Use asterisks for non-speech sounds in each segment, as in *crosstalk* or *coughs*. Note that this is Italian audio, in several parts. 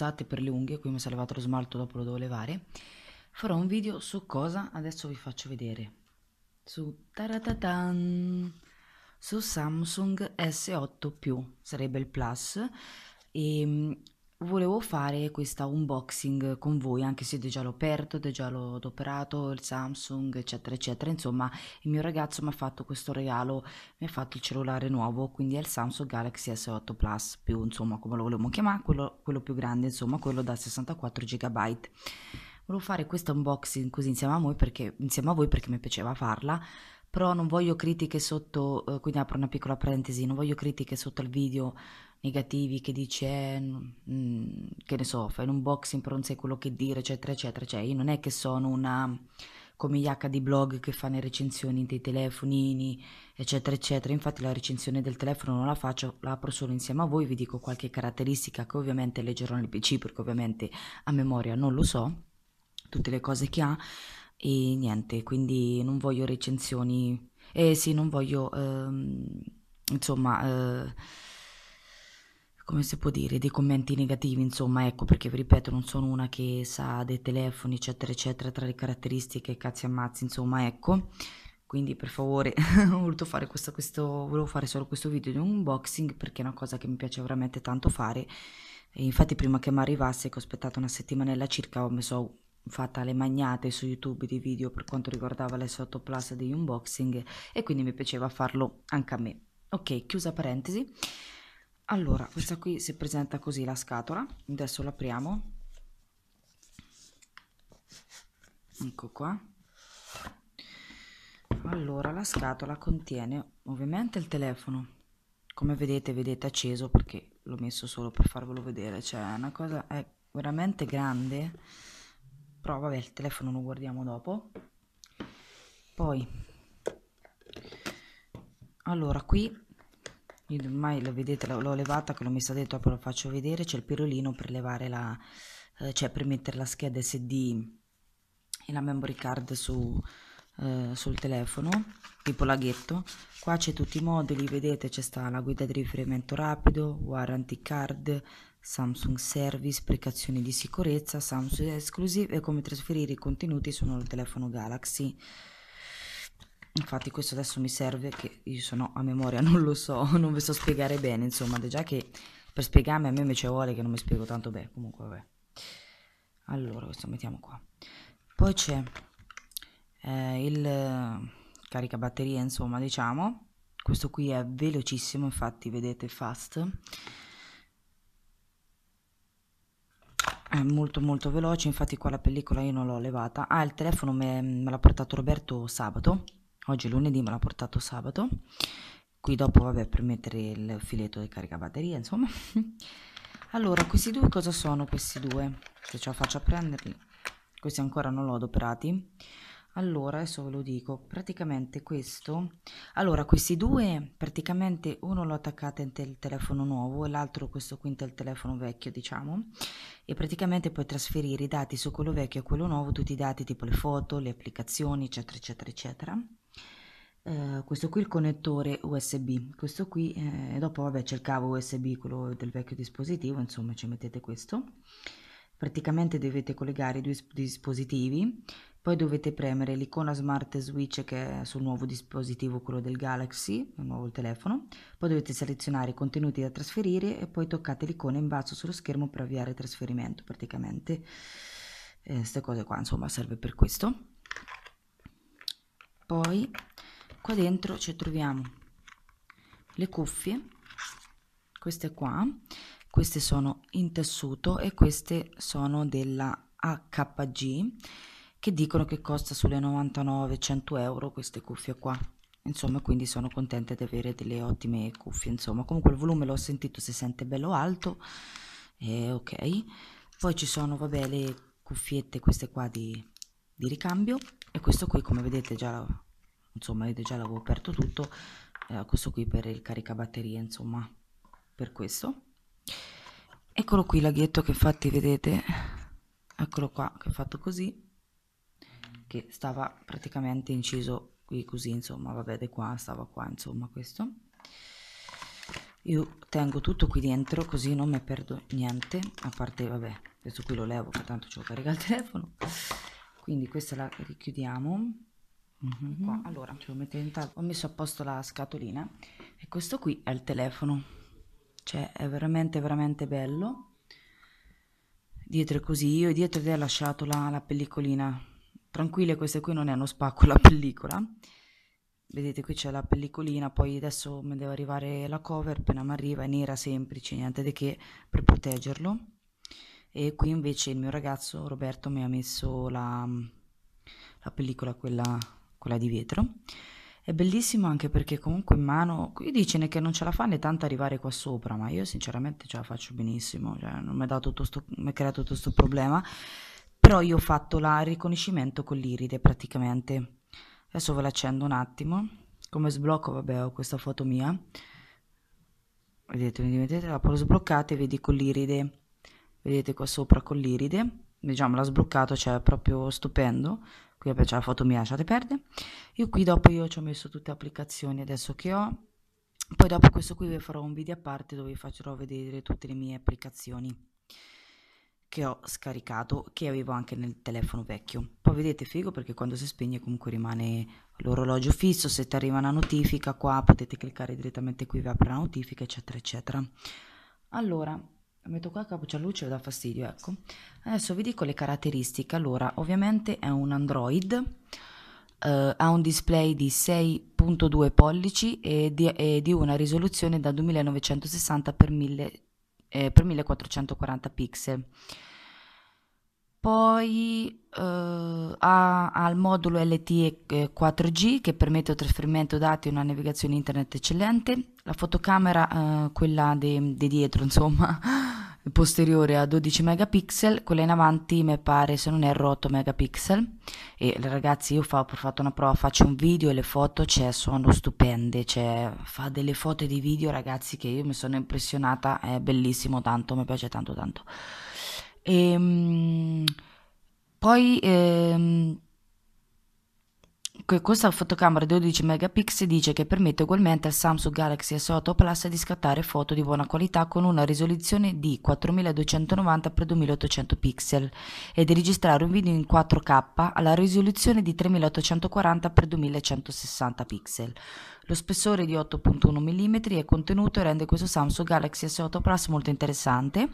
scusate per le unghie, qui mi è levato lo smalto, dopo lo devo levare. Farò un video su cosa, adesso vi faccio vedere. Su taratatan, su Samsung S8 sarebbe il Plus. E ehm, volevo fare questa unboxing con voi anche se già l'ho aperto, già l'ho adoperato il Samsung eccetera eccetera insomma il mio ragazzo mi ha fatto questo regalo mi ha fatto il cellulare nuovo quindi è il Samsung Galaxy S8 Plus più insomma come lo volevamo chiamare quello, quello più grande insomma quello da 64 GB volevo fare questa unboxing così insieme a voi perché, insieme a voi perché mi piaceva farla però non voglio critiche sotto, eh, quindi apro una piccola parentesi, non voglio critiche sotto al video negativi che dice, eh, mh, mm, che ne so, fai un boxing però non sai quello che dire, eccetera, eccetera. Cioè, io non è che sono una come comigliacca di blog che fanno le recensioni dei telefonini, eccetera, eccetera. Infatti la recensione del telefono non la faccio, la apro solo insieme a voi, vi dico qualche caratteristica che ovviamente leggerò nel PC perché ovviamente a memoria non lo so, tutte le cose che ha e niente, quindi non voglio recensioni, eh sì, non voglio, ehm, insomma... Eh, come si può dire, dei commenti negativi, insomma, ecco, perché vi ripeto, non sono una che sa dei telefoni, eccetera, eccetera, tra le caratteristiche, cazzi ammazzi, insomma, ecco. Quindi per favore, *laughs* ho voluto fare questo, questo, volevo fare solo questo video di unboxing perché è una cosa che mi piace veramente tanto fare. E infatti prima che mi arrivasse, che ho aspettato una settimanella circa, ho sono oh, fatta le magnate su YouTube di video per quanto riguardava le sottoplasse degli unboxing e quindi mi piaceva farlo anche a me. Ok, chiusa parentesi allora questa qui si presenta così la scatola adesso l'apriamo ecco qua allora la scatola contiene ovviamente il telefono come vedete vedete acceso perché l'ho messo solo per farvelo vedere cioè è una cosa è veramente grande però vabbè il telefono lo guardiamo dopo poi allora qui ormai lo vedete, l'ho levata che l'ho messa dentro, ah, poi lo faccio vedere, c'è il pirolino per levare la, eh, cioè per mettere la scheda SD e la memory card su, eh, sul telefono, tipo laghetto. Qua c'è tutti i moduli, vedete c'è sta la guida di riferimento rapido, warranty card, Samsung Service, precazioni di sicurezza, Samsung esclusive e come trasferire i contenuti sono il telefono Galaxy. Infatti questo adesso mi serve che io sono a memoria, *laughs* non lo so, non vi so spiegare bene, insomma, già che per spiegarmi a me invece vuole che non mi spiego tanto bene, comunque vabbè. Allora, questo mettiamo qua. Poi c'è eh, il eh, caricabatterie, insomma, diciamo. Questo qui è velocissimo, infatti, vedete, fast. È molto molto veloce, infatti qua la pellicola io non l'ho levata. Ah, il telefono me, me l'ha portato Roberto sabato oggi è lunedì me l'ha portato sabato qui dopo vabbè per mettere il filetto di caricabatteria insomma *laughs* allora questi due cosa sono questi due se ce la faccio a prenderli questi ancora non l'ho adoperati allora, adesso ve lo dico, praticamente questo, allora questi due, praticamente uno l'ho attaccata in il telefono nuovo e l'altro questo qui in il telefono vecchio diciamo, e praticamente puoi trasferire i dati su quello vecchio e quello nuovo, tutti i dati tipo le foto, le applicazioni eccetera eccetera eccetera. Eh, questo qui è il connettore USB, questo qui, eh, dopo vabbè c'è il cavo USB, quello del vecchio dispositivo, insomma ci mettete questo. Praticamente dovete collegare i due dispositivi poi dovete premere l'icona Smart Switch che è sul nuovo dispositivo, quello del Galaxy, il nuovo telefono, poi dovete selezionare i contenuti da trasferire e poi toccate l'icona in basso sullo schermo per avviare il trasferimento praticamente. Queste eh, cose qua insomma serve per questo. Poi qua dentro ci troviamo le cuffie, queste qua, queste sono in tessuto e queste sono della AKG che dicono che costa sulle 99-100 euro queste cuffie qua. Insomma, quindi sono contenta di avere delle ottime cuffie. Insomma, comunque il volume l'ho sentito, si sente bello alto. E ok. Poi ci sono, vabbè, le cuffiette queste qua di, di ricambio. E questo qui, come vedete, già, insomma, io già l'avevo aperto tutto. Eh, questo qui per il caricabatterie, insomma, per questo. Eccolo qui il laghetto che infatti vedete, eccolo qua che è fatto così che stava praticamente inciso qui così, insomma, vabbè, da qua stava qua, insomma, questo. Io tengo tutto qui dentro così non mi perdo niente, a parte, vabbè, questo qui lo levo, perché tanto ce lo carica il *laughs* telefono. Quindi questa la richiudiamo. Mm -hmm. Allora, ce lo Ho messo a posto la scatolina e questo qui è il telefono. Cioè, è veramente, veramente bello. Dietro è così, io e dietro ti ho lasciato la, la pellicolina tranquille queste qui non è uno spacco la pellicola vedete qui c'è la pellicolina poi adesso mi deve arrivare la cover appena mi arriva è nera semplice niente di che per proteggerlo e qui invece il mio ragazzo Roberto mi ha messo la, la pellicola quella, quella di vetro è bellissimo anche perché comunque in mano qui dice che non ce la fa né tanto arrivare qua sopra ma io sinceramente ce la faccio benissimo cioè non mi ha creato tutto questo problema però io ho fatto il riconoscimento con l'iride praticamente adesso ve l'accendo un attimo come sblocco vabbè ho questa foto mia vedete vedete la poi sbloccate vedi con l'iride vedete qua sopra con l'iride diciamo l'ha sbloccato cioè proprio stupendo qui vabbè c'è la foto mia lasciate perdere io qui dopo io ci ho messo tutte le applicazioni adesso che ho poi dopo questo qui vi farò un video a parte dove vi faccerò vedere tutte le mie applicazioni che ho scaricato, che avevo anche nel telefono vecchio. Poi vedete figo perché quando si spegne comunque rimane l'orologio fisso, se ti arriva una notifica qua potete cliccare direttamente qui, vi apre la notifica, eccetera, eccetera. Allora, metto qua capuccialuce, da fastidio, ecco. Adesso vi dico le caratteristiche. Allora, ovviamente è un Android, eh, ha un display di 6.2 pollici e di, e di una risoluzione da 2960 x 1000 eh, per 1440 pixel. Poi eh, ha, ha, il modulo LTE 4G eh, che permette il trasferimento dati e una navigazione internet eccellente. La fotocamera, eh, quella di dietro, insomma, *laughs* posteriore a 12 megapixel, quella in avanti mi pare se non erro 8 megapixel e ragazzi io fa, ho fatto una prova, faccio un video e le foto cioè, sono stupende, cioè, fa delle foto e dei video ragazzi che io mi sono impressionata, è bellissimo tanto, mi piace tanto tanto. E, ehm, poi... Ehm, che ecco, questa fotocamera 12 megapixel dice che permette ugualmente al Samsung Galaxy S8 Plus di scattare foto di buona qualità con una risoluzione di 4290x2800 pixel e di registrare un video in 4K alla risoluzione di 3840x2160 pixel. Lo spessore di 8.1 mm è contenuto e rende questo Samsung Galaxy S8 Plus molto interessante.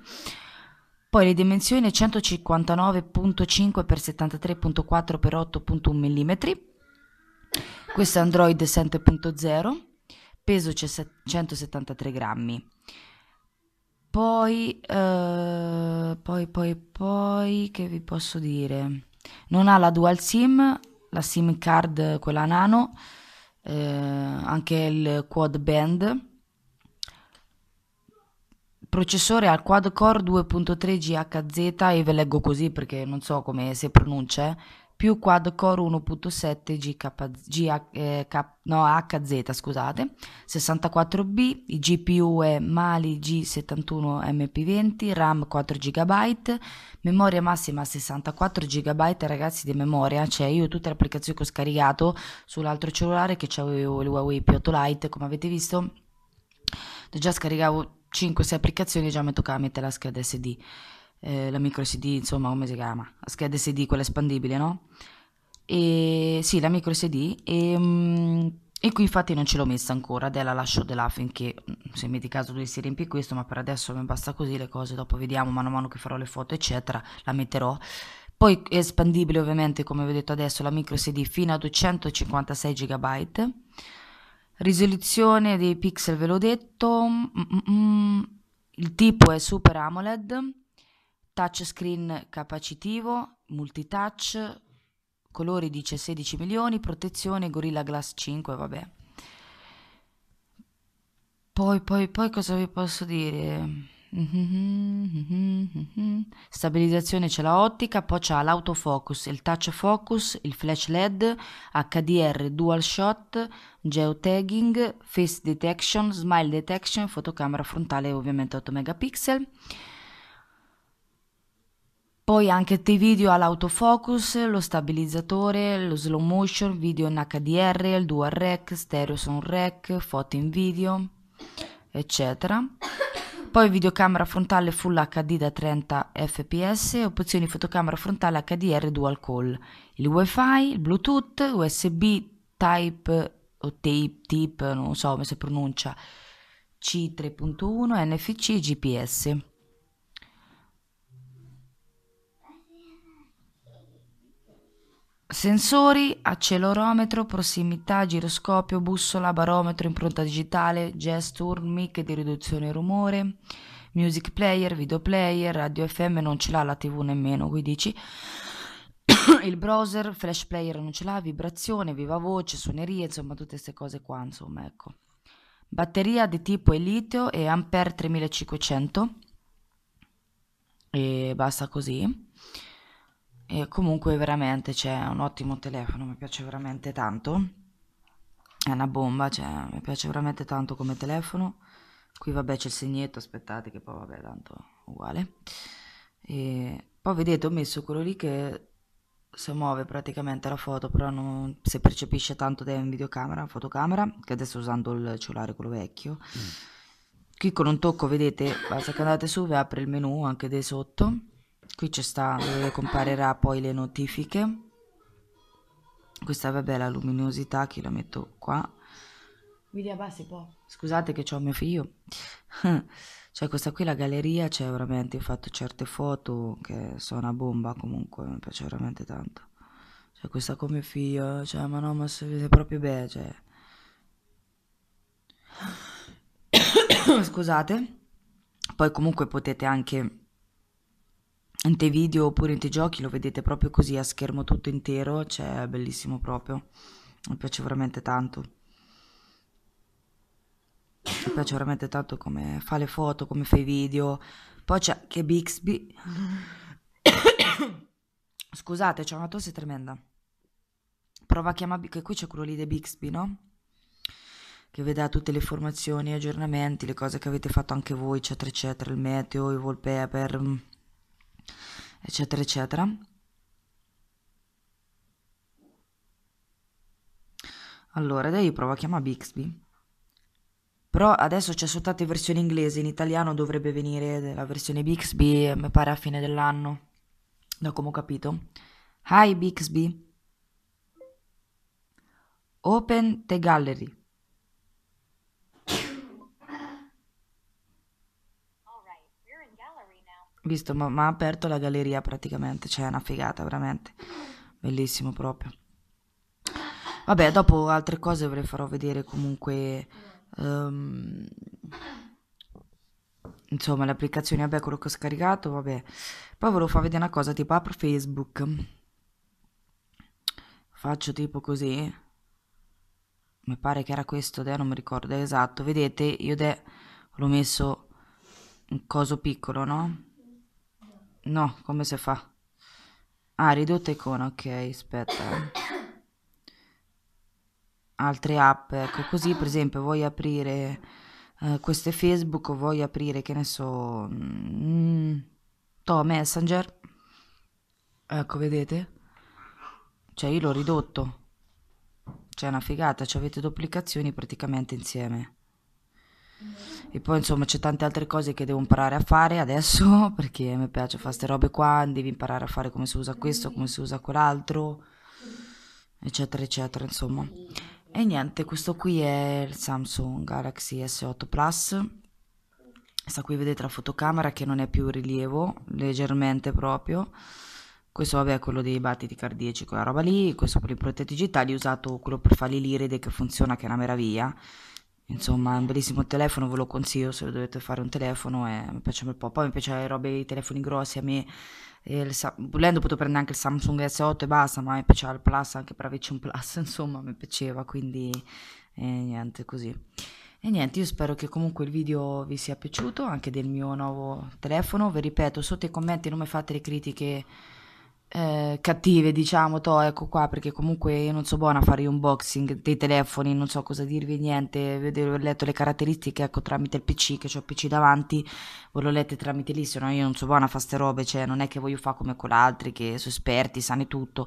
Poi le dimensioni 159.5 x 73.4 x 8.1 mm questo è Android 7.0, peso 173 cioè grammi. Poi, eh, poi, poi, poi, che vi posso dire? Non ha la dual SIM, la SIM card, quella nano, eh, anche il quad band. Processore al quad core 2.3 GHZ e ve leggo così perché non so come si pronuncia. Eh più quad-core 1.7 GK, GH, eh, K, no, HZ, scusate, 64B, il GPU è Mali G71MP20, RAM 4 GB, memoria massima 64 GB, ragazzi di memoria, cioè io tutte le applicazioni che ho scaricato sull'altro cellulare che avevo il Huawei P8 Lite, come avete visto, già scaricavo 5-6 applicazioni e già mi toccava mettere la scheda SD eh, la micro SD, insomma, come si chiama? scheda SD, quella espandibile, no? E, sì, la micro SD. E, mm, e qui infatti non ce l'ho messa ancora, ed la lascio di là finché, mm, se metti caso dovessi riempire questo, ma per adesso mi basta così le cose, dopo vediamo mano a mano che farò le foto eccetera, la metterò. Poi è espandibile ovviamente, come vi ho detto adesso, la micro SD fino a 256 GB. Risoluzione dei pixel ve l'ho detto, mm, il tipo è Super AMOLED touchscreen capacitivo, multitouch, colori cioè dice 16 milioni, protezione Gorilla Glass 5, vabbè. Poi, poi, poi cosa vi posso dire? Stabilizzazione c'è la ottica, poi c'è l'autofocus, il touch focus, il flash LED, HDR, dual shot, geotagging, face detection, smile detection, fotocamera frontale ovviamente 8 megapixel. Poi anche dei video all'autofocus, lo stabilizzatore, lo slow motion, video in HDR, il dual rack, stereo sound rack, foto in video, eccetera. Poi videocamera frontale full HD da 30 fps, opzioni fotocamera frontale HDR dual call, il wifi, il bluetooth, USB type o tape, tip, non so come si pronuncia, C3.1, NFC e GPS. Sensori, accelerometro, prossimità, giroscopio, bussola, barometro, impronta digitale, gesture, mic di riduzione rumore, music player, video player, radio FM non ce l'ha la TV nemmeno, qui dici. *coughs* Il browser, flash player non ce l'ha, vibrazione, viva voce, suonerie, insomma tutte queste cose qua, insomma, ecco. Batteria di tipo litio e ampere 3500 e basta così. E comunque veramente c'è cioè, un ottimo telefono, mi piace veramente tanto. È una bomba, cioè, mi piace veramente tanto come telefono. Qui vabbè c'è il segnetto, aspettate che poi vabbè tanto uguale. E poi vedete ho messo quello lì che si muove praticamente la foto, però non si percepisce tanto da in videocamera, fotocamera, che adesso usando il cellulare quello vecchio. Mm. Qui con un tocco vedete, basta che andate su, vi apre il menu anche dei sotto qui ci sta dove comparirà poi le notifiche questa vabbè la luminosità che la metto qua quindi abbassi un po' scusate che ho mio figlio *laughs* cioè questa qui la galleria c'è cioè, veramente ho fatto certe foto che sono una bomba comunque mi piace veramente tanto cioè questa con mio figlio cioè ma no ma si vede proprio bene cioè. *coughs* scusate poi comunque potete anche in te video oppure in te giochi lo vedete proprio così a schermo tutto intero, cioè è bellissimo proprio, mi piace veramente tanto. Mi piace veramente tanto come fa le foto, come fa i video. Poi c'è che Bixby. *coughs* Scusate, c'è una tosse tremenda. Prova a chiamare, che qui c'è quello lì di Bixby, no? che vedrà tutte le informazioni, aggiornamenti, le cose che avete fatto anche voi, eccetera, eccetera, il meteo, i wallpaper, mm eccetera, eccetera. Allora, dai, io provo a chiamare Bixby. Però adesso c'è soltanto in versione inglese, in italiano dovrebbe venire la versione Bixby, eh, mi pare a fine dell'anno, da come ho capito. Hi Bixby. Open the gallery. visto, ma, ma ha aperto la galleria praticamente, cioè è una figata veramente, bellissimo proprio. Vabbè, dopo altre cose ve le farò vedere comunque, um, insomma, le applicazioni, vabbè, quello che ho scaricato, vabbè. Poi ve lo fa vedere una cosa, tipo apro Facebook, faccio tipo così, mi pare che era questo, de, non mi ricordo, esatto, vedete, io de, l'ho messo un coso piccolo, no? No, come si fa? Ah, ridotta icona, ok, aspetta. Altre app, ecco, così per esempio vuoi aprire eh, queste Facebook o vuoi aprire, che ne so, mm, To Messenger. Ecco, vedete? Cioè io l'ho ridotto. C'è cioè, una figata, cioè avete duplicazioni praticamente insieme. E poi insomma c'è tante altre cose che devo imparare a fare adesso *laughs* perché mi piace fare queste robe qua, devi imparare a fare come si usa questo, come si usa quell'altro, eccetera, eccetera, insomma. E niente, questo qui è il Samsung Galaxy S8 Plus. Questa qui vedete la fotocamera che non è più in rilievo, leggermente proprio. Questo vabbè è quello dei battiti cardiaci, quella roba lì. Questo per i protettività, digitali, ho usato quello per fare liride che funziona, che è una meraviglia Insomma, è un bellissimo telefono, ve lo consiglio se lo dovete fare un telefono, eh, mi piace un po'. Poi mi piace le robe, i telefoni grossi, a me, eh, volendo potevo prendere anche il Samsung S8 e basta, ma mi piaceva il Plus anche per averci un Plus, *laughs* insomma, mi piaceva, quindi eh, niente, così. E niente, io spero che comunque il video vi sia piaciuto, anche del mio nuovo telefono. Vi ripeto, sotto i commenti non mi fate le critiche eh, cattive, diciamo, to, ecco qua, perché comunque io non so buona a fare unboxing dei telefoni, non so cosa dirvi, niente, ho letto le caratteristiche, ecco, tramite il PC, che ho il PC davanti, ve l'ho lette tramite lì, se no io non so buona a fare queste robe, cioè non è che voglio fare come con altri, che sono esperti, sanno tutto,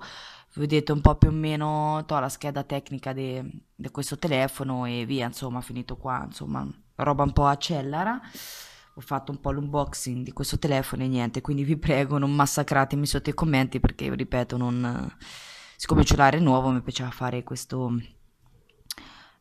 vedete un po' più o meno to, la scheda tecnica di questo telefono e via, insomma, finito qua, insomma, roba un po' a ho fatto un po' l'unboxing di questo telefono e niente, quindi vi prego non massacratemi sotto i commenti perché, ripeto, non... siccome il cellulare è nuovo mi piaceva fare questo,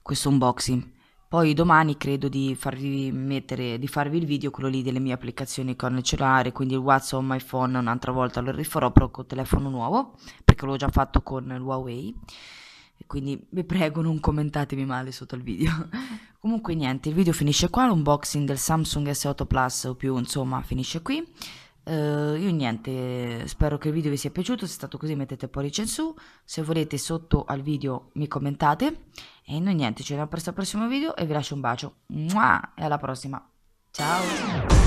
questo unboxing. Poi domani credo di farvi, mettere, di farvi il video, quello lì delle mie applicazioni con il nel cellulare, quindi il WhatsApp on my phone un'altra volta lo rifarò però con il telefono nuovo, perché l'ho già fatto con l'Huawei. Quindi vi prego non commentatemi male sotto il video. Comunque niente, il video finisce qua, l'unboxing del Samsung S8 Plus o più, insomma, finisce qui. Uh, io niente, spero che il video vi sia piaciuto, se è stato così mettete pollice in su, se volete sotto al video mi commentate e noi niente, ci vediamo presto al prossimo video e vi lascio un bacio Mua! e alla prossima, ciao!